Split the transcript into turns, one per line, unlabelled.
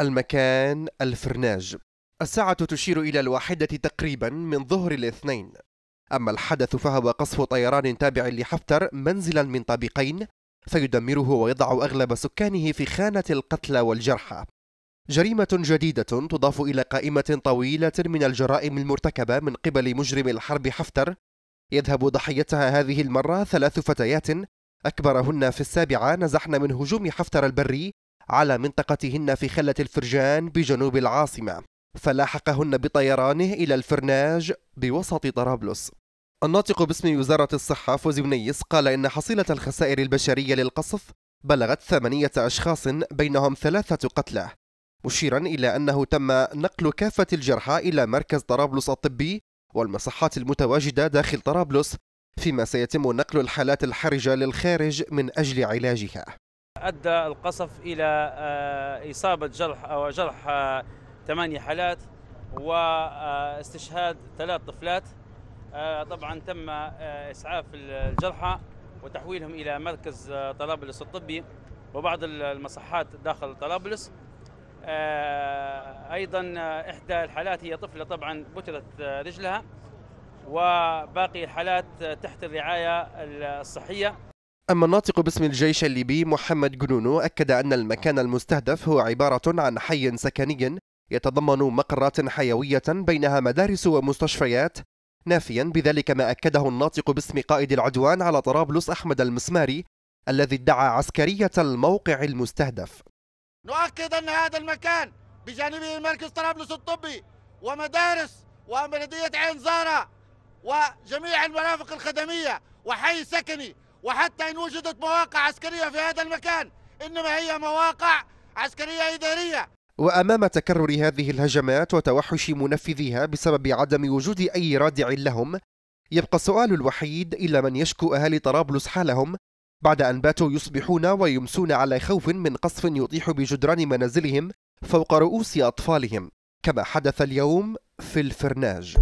المكان الفرناج الساعة تشير إلى الواحدة تقريبا من ظهر الاثنين أما الحدث فهو قصف طيران تابع لحفتر منزلا من طابقين فيدمره ويضع أغلب سكانه في خانة القتلى والجرحى جريمة جديدة تضاف إلى قائمة طويلة من الجرائم المرتكبة من قبل مجرم الحرب حفتر يذهب ضحيتها هذه المرة ثلاث فتيات أكبرهن في السابعة نزحن من هجوم حفتر البري على منطقتهن في خلة الفرجان بجنوب العاصمة فلاحقهن بطيرانه إلى الفرناج بوسط طرابلس الناطق باسم وزارة الصحة فوزي بنيس قال إن حصيلة الخسائر البشرية للقصف بلغت ثمانية أشخاص بينهم ثلاثة قتلى مشيرا إلى أنه تم نقل كافة الجرحى إلى مركز طرابلس الطبي والمصحات المتواجدة داخل طرابلس فيما سيتم نقل الحالات الحرجة للخارج من أجل علاجها
أدى القصف إلى آه، إصابة جرح أو جرح آه، ثمانية حالات واستشهاد آه، ثلاث طفلات طبعا تم إسعاف الجرحى وتحويلهم إلى مركز طرابلس الطبي وبعض المصحات داخل طرابلس أيضا إحدى الحالات هي طفلة طبعا بترت رجلها وباقي الحالات تحت الرعاية الصحية
أما الناطق باسم الجيش الليبي محمد جنونو أكد أن المكان المستهدف هو عبارة عن حي سكني يتضمن مقرات حيوية بينها مدارس ومستشفيات نافيا بذلك ما أكده الناطق باسم قائد العدوان على طرابلس أحمد المسماري الذي ادعى عسكرية الموقع المستهدف
نؤكد أن هذا المكان بجانبه مركز طرابلس الطبي ومدارس وبلدية عين زارة وجميع المرافق الخدمية وحي سكني وحتى إن وجدت مواقع عسكرية في هذا المكان إنما هي مواقع عسكرية إدارية
وأمام تكرر هذه الهجمات وتوحش منفذيها بسبب عدم وجود أي رادع لهم يبقى السؤال الوحيد إلى من يشكو أهالي طرابلس حالهم بعد أن باتوا يصبحون ويمسون على خوف من قصف يطيح بجدران منازلهم فوق رؤوس أطفالهم كما حدث اليوم في الفرناج